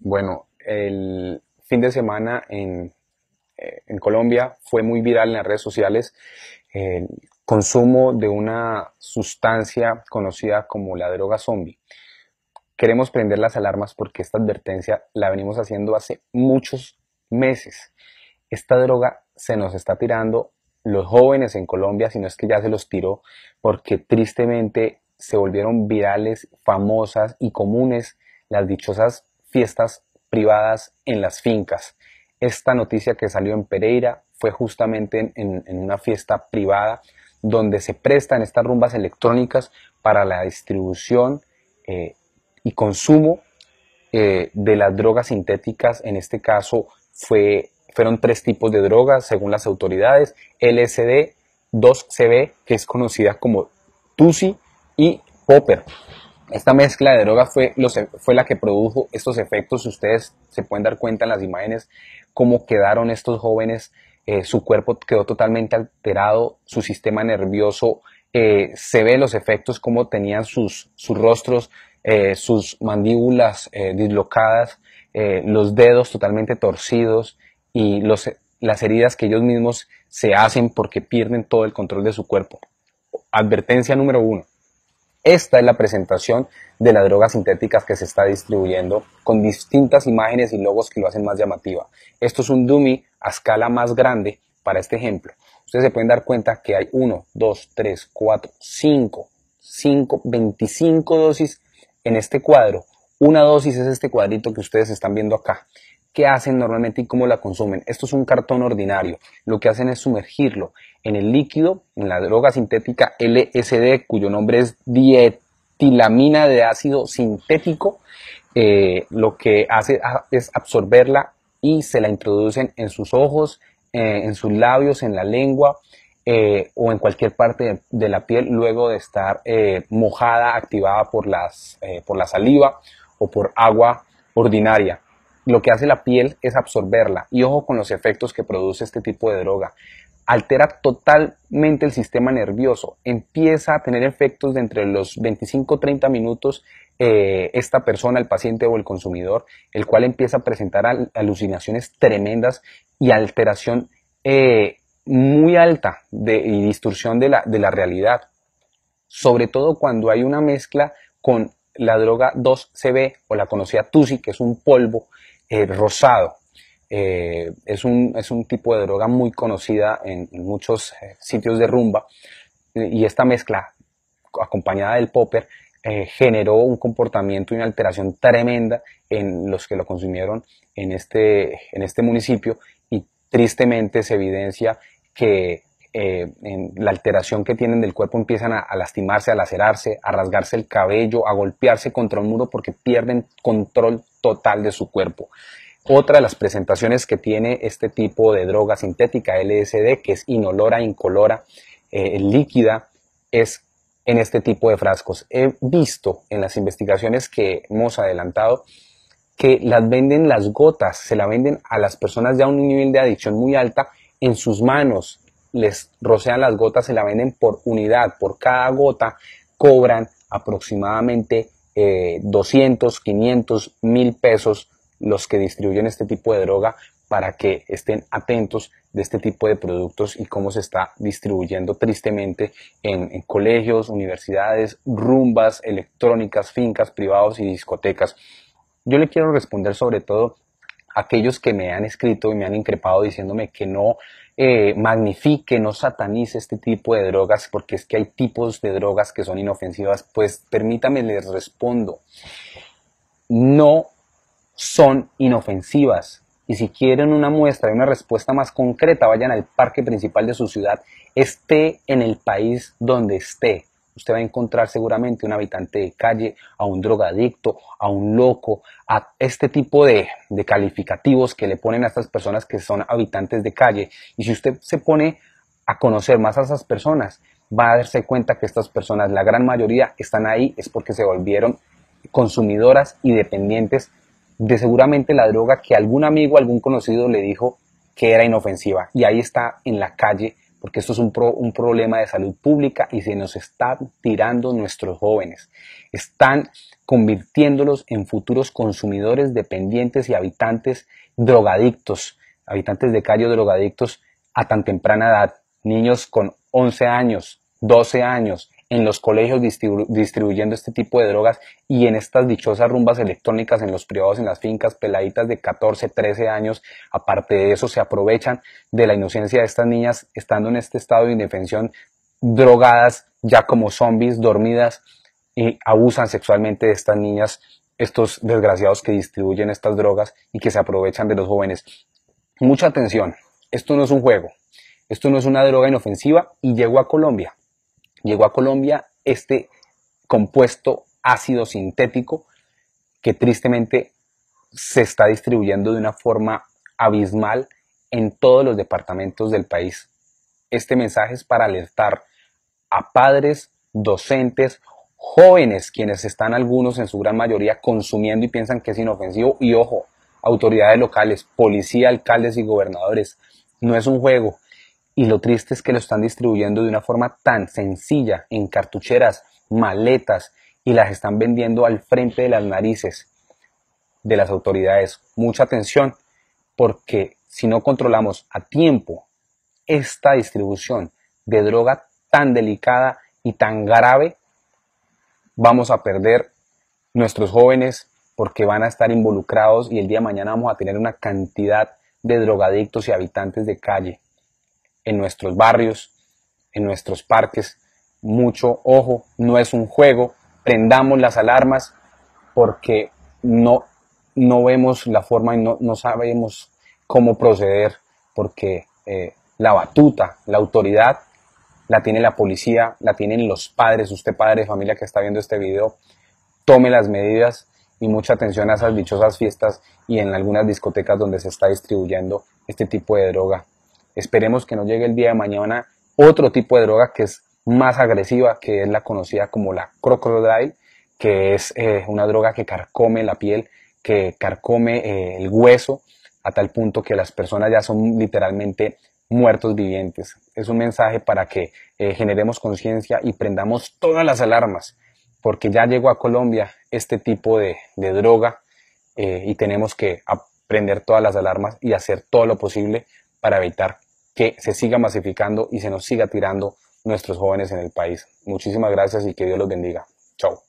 Bueno, el fin de semana eh, en, Colombia fue muy viral en las redes sociales el consumo de una sustancia conocida como la droga zombie. Queremos prender las alarmas porque esta advertencia la venimos haciendo hace muchos meses. Esta droga se nos está tirando los jóvenes en Colombia, si no es que ya se los tiró, porque tristemente se volvieron virales, famosas y comunes las dichosas fiestas privadas en las fincas. Esta noticia que salió en Pereira fue justamente en, una fiesta privada donde se prestan estas rumbas electrónicas para la distribución eh, y consumo eh, de las drogas sintéticas. En este caso fue, fueron tres tipos de drogas según las autoridades. LSD, 2CB, que es conocida como TUSI, y Popper. Esta mezcla de drogas e, fue, la que produjo estos efectos. Ustedes se pueden dar cuenta en las imágenes cómo quedaron estos jóvenes. Eh, su cuerpo quedó totalmente alterado, su sistema nervioso. Eh, se ve los efectos, cómo tenían sus, rostros, eh, sus mandíbulas dislocadas, los dedos totalmente torcidos y las heridas que ellos mismos se hacen porque pierden todo el control de su cuerpo. Advertencia número uno esta es la presentación de las drogas sintéticas que se está distribuyendo con distintas imágenes y logos que lo hacen más llamativa. Esto es un dummy a escala más grande para este ejemplo. Ustedes se pueden dar cuenta que hay 1, 2, 3, 4, 5, 5, 25 dosis en este cuadro. Una dosis es este cuadrito que ustedes están viendo acá hacen normalmente y cómo la consumen. Esto es un cartón ordinario. Lo que hacen es sumergirlo en el líquido, en la droga sintética LSD, cuyo nombre es dietilamina de ácido sintético. Eh, lo que hace ah, es absorberla y se la introducen en sus ojos, eh, en sus labios, en la lengua eh, o en cualquier parte de, la piel luego de estar mojada, activada por, las, por la saliva o por agua ordinaria lo que hace la piel es absorberla. Y ojo con los efectos que produce este tipo de droga. Altera totalmente el sistema nervioso. Empieza a tener efectos de entre los 25-30 minutos eh, esta persona, el paciente o el consumidor, el cual empieza a presentar alucinaciones tremendas y alteración eh, muy alta de, y distorsión de la, de la realidad. Sobre todo cuando hay una mezcla con la droga 2CB o la conocida TUSI, que es un polvo eh, rosado. Eh, es, un, es, un, tipo de droga muy conocida en, muchos eh, sitios de rumba y esta mezcla acompañada del popper generó un comportamiento y una alteración tremenda en los que lo consumieron en este, en este municipio y tristemente se evidencia que en la alteración que tienen del cuerpo empiezan a, a, lastimarse, a lacerarse, a rasgarse el cabello, a golpearse contra un muro porque pierden control total de su cuerpo. Otra de las presentaciones que tiene este tipo de droga sintética LSD, que es inolora, incolora, eh, líquida, es en este tipo de frascos. He visto en las investigaciones que hemos adelantado que las venden las gotas, se la venden a las personas ya a un nivel de adicción muy alta en sus manos, les rocean las gotas, se la venden por unidad, por cada gota cobran aproximadamente 200, 500, 1000 pesos los que distribuyen este tipo de droga para que estén atentos de este tipo de productos y cómo se está distribuyendo tristemente en, en, colegios, universidades, rumbas electrónicas, fincas, privados y discotecas. Yo le quiero responder sobre todo a aquellos que me han escrito y me han increpado diciéndome que no eh, magnifique, no satanice este tipo de drogas, porque es que hay tipos de drogas que son inofensivas, pues permítame, les respondo, no son inofensivas. Y si quieren una muestra y una respuesta más concreta, vayan al parque principal de su ciudad, esté en el país donde esté, Usted va a encontrar seguramente un habitante de calle, a un drogadicto, a un loco, a este tipo de, calificativos que le ponen a estas personas que son habitantes de calle. Y si usted se pone a conocer más a esas personas, va a darse cuenta que estas personas, la gran mayoría, están ahí es porque se volvieron consumidoras y dependientes de seguramente la droga que algún amigo, algún conocido le dijo que era inofensiva. Y ahí está en la calle porque esto es un, problema de salud pública y se nos están tirando nuestros jóvenes. Están convirtiéndolos en futuros consumidores dependientes y habitantes drogadictos, habitantes de calle drogadictos a tan temprana edad, niños con 11 años, 12 años, en los colegios distribuyendo este tipo de drogas y en estas dichosas rumbas electrónicas en los privados, en las fincas, peladitas de 14, 13 años. Aparte de eso, se aprovechan de la inocencia de estas niñas estando en este estado de indefensión, drogadas, ya como zombies, dormidas, y abusan sexualmente de estas niñas, estos desgraciados que distribuyen estas drogas y que se aprovechan de los jóvenes. Mucha atención, esto no es un juego, esto no es una droga inofensiva y llegó a Colombia llegó a Colombia este compuesto ácido sintético que tristemente se está distribuyendo de una forma abismal en todos los departamentos del país. Este mensaje es para alertar a padres, docentes, jóvenes, quienes están algunos en su gran mayoría consumiendo y piensan que es inofensivo. Y ojo, autoridades locales, policía, alcaldes y gobernadores, no es un juego. Y lo triste es que lo están distribuyendo de una forma tan sencilla, en cartucheras, maletas, y las están vendiendo al frente de las narices de las autoridades. Mucha atención, porque si no controlamos a tiempo esta distribución de droga tan delicada y tan grave, vamos a perder nuestros jóvenes porque van a estar involucrados y el día de mañana vamos a tener una cantidad de drogadictos y habitantes de calle en nuestros barrios, en nuestros parques. Mucho ojo, no es un juego, prendamos las alarmas porque no, no vemos la forma y no, sabemos cómo proceder porque eh, la batuta, la autoridad la tiene la policía, la tienen los padres, usted padre de familia que está viendo este video, tome las medidas y mucha atención a esas dichosas fiestas y en algunas discotecas donde se está distribuyendo este tipo de droga Esperemos que no llegue el día de mañana otro tipo de droga que es más agresiva, que es la conocida como la crocodile, que es eh, una droga que carcome la piel, que carcome eh, el hueso, a tal punto que las personas ya son literalmente muertos vivientes. Es un mensaje para que eh, generemos conciencia y prendamos todas las alarmas, porque ya llegó a Colombia este tipo de, droga y tenemos que aprender todas las alarmas y hacer todo lo posible para evitar que se siga masificando y se nos siga tirando nuestros jóvenes en el país. Muchísimas gracias y que Dios los bendiga. Chao.